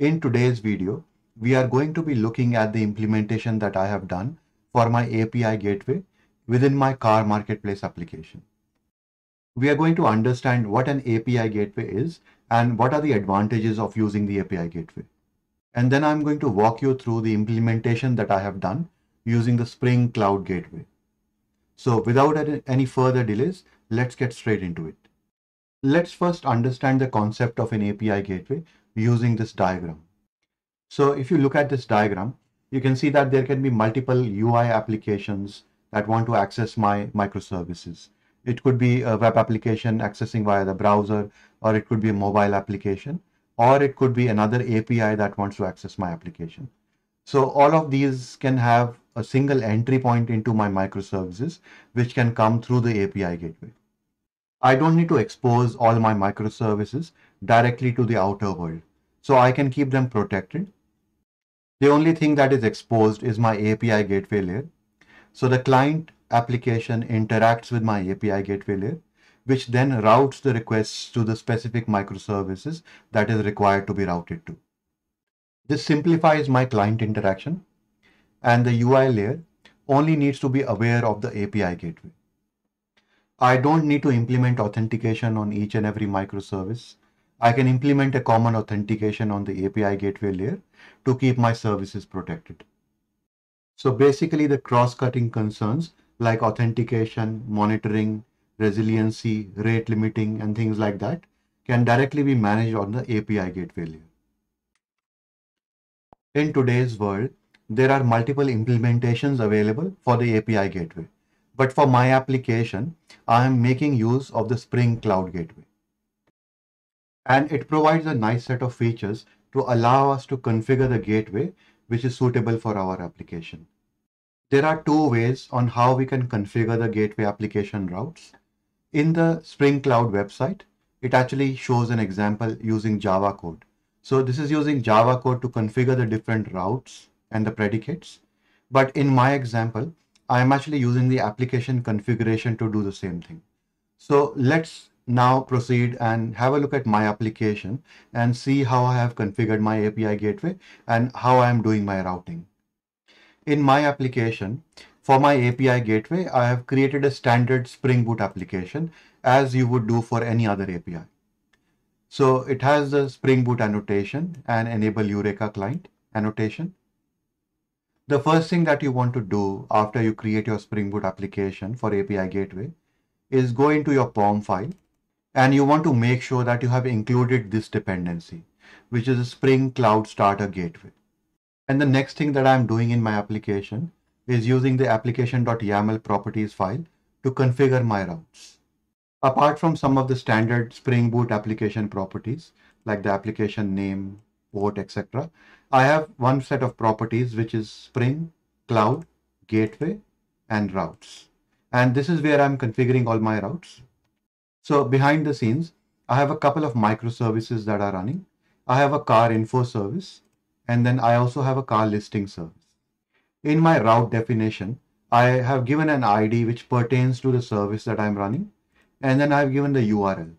In today's video, we are going to be looking at the implementation that I have done for my API gateway within my car marketplace application. We are going to understand what an API gateway is and what are the advantages of using the API gateway. And then I'm going to walk you through the implementation that I have done using the Spring Cloud Gateway. So without any further delays, let's get straight into it. Let's first understand the concept of an API gateway using this diagram. So if you look at this diagram, you can see that there can be multiple UI applications that want to access my microservices. It could be a web application accessing via the browser, or it could be a mobile application, or it could be another API that wants to access my application. So all of these can have a single entry point into my microservices, which can come through the API gateway. I don't need to expose all my microservices directly to the outer world. So I can keep them protected. The only thing that is exposed is my API gateway layer. So the client application interacts with my API gateway layer, which then routes the requests to the specific microservices that is required to be routed to. This simplifies my client interaction and the UI layer only needs to be aware of the API gateway. I don't need to implement authentication on each and every microservice. I can implement a common authentication on the API gateway layer to keep my services protected. So basically the cross-cutting concerns like authentication, monitoring, resiliency, rate limiting, and things like that can directly be managed on the API gateway layer. In today's world, there are multiple implementations available for the API gateway. But for my application, I am making use of the Spring Cloud Gateway and it provides a nice set of features to allow us to configure the gateway which is suitable for our application. There are two ways on how we can configure the gateway application routes. In the Spring Cloud website, it actually shows an example using Java code. So this is using Java code to configure the different routes and the predicates. But in my example, I am actually using the application configuration to do the same thing. So let's now proceed and have a look at my application and see how I have configured my API gateway and how I am doing my routing. In my application, for my API gateway, I have created a standard Spring Boot application as you would do for any other API. So it has the Spring Boot annotation and enable Eureka client annotation. The first thing that you want to do after you create your Spring Boot application for API gateway is go into your POM file and you want to make sure that you have included this dependency, which is a Spring Cloud Starter Gateway. And the next thing that I'm doing in my application is using the application.yaml properties file to configure my routes. Apart from some of the standard Spring Boot application properties, like the application name, port, etc., I have one set of properties, which is Spring, Cloud, Gateway, and Routes. And this is where I'm configuring all my routes. So behind the scenes, I have a couple of microservices that are running. I have a car info service, and then I also have a car listing service. In my route definition, I have given an ID which pertains to the service that I'm running, and then I've given the URL.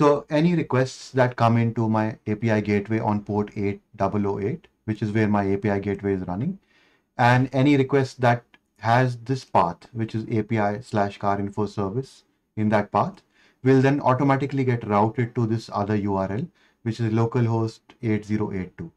So any requests that come into my API gateway on port 8008, which is where my API gateway is running, and any request that has this path, which is API slash car info service in that path, will then automatically get routed to this other URL, which is localhost 8082.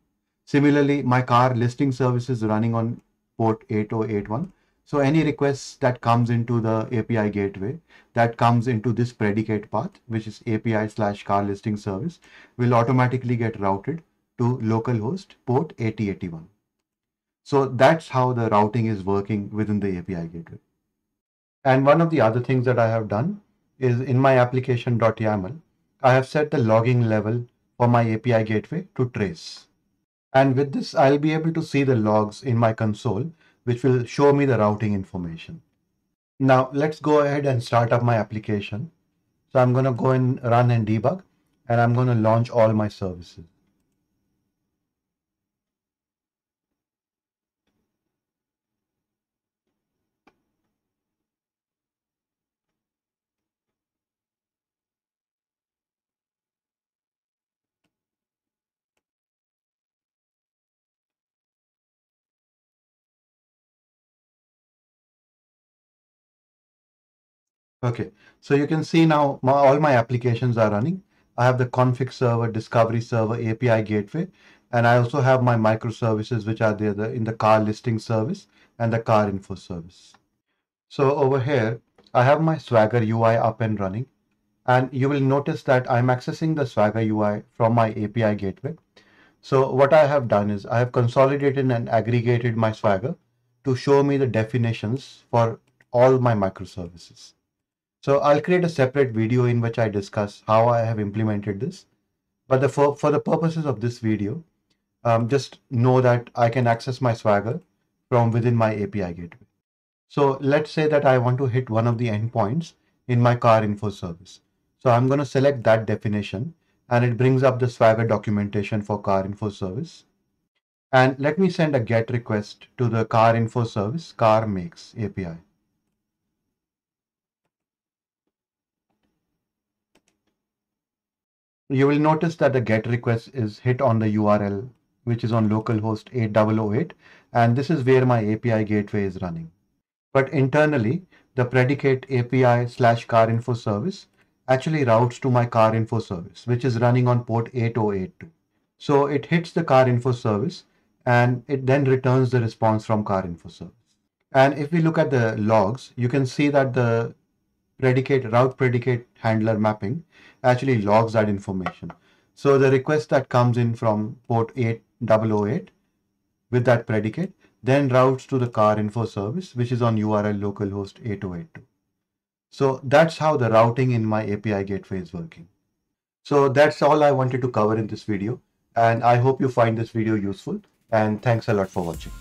Similarly, my car listing service is running on port 8081. So any request that comes into the API gateway that comes into this predicate path, which is API slash car listing service, will automatically get routed to localhost port 8081. So that's how the routing is working within the API gateway. And one of the other things that I have done is in my application.yaml, I have set the logging level for my API gateway to trace. And with this, I'll be able to see the logs in my console, which will show me the routing information. Now let's go ahead and start up my application. So I'm going to go and run and debug, and I'm going to launch all my services. Okay, so you can see now my, all my applications are running. I have the config server, discovery server, API gateway, and I also have my microservices, which are there the, in the car listing service and the car info service. So over here, I have my Swagger UI up and running. And you will notice that I'm accessing the Swagger UI from my API gateway. So what I have done is I have consolidated and aggregated my Swagger to show me the definitions for all my microservices. So I'll create a separate video in which I discuss how I have implemented this. But the, for, for the purposes of this video, um, just know that I can access my Swagger from within my API gateway. So let's say that I want to hit one of the endpoints in my car info service. So I'm going to select that definition and it brings up the Swagger documentation for car info service. And let me send a GET request to the car info service car makes API. you will notice that the GET request is hit on the URL, which is on localhost 8008. And this is where my API gateway is running. But internally, the predicate API slash car info service actually routes to my car info service, which is running on port 8082. So it hits the car info service and it then returns the response from car info service. And if we look at the logs, you can see that the predicate route predicate handler mapping actually logs that information. So the request that comes in from port 8008 with that predicate then routes to the car info service, which is on URL localhost 8082. So that's how the routing in my API gateway is working. So that's all I wanted to cover in this video. And I hope you find this video useful. And thanks a lot for watching.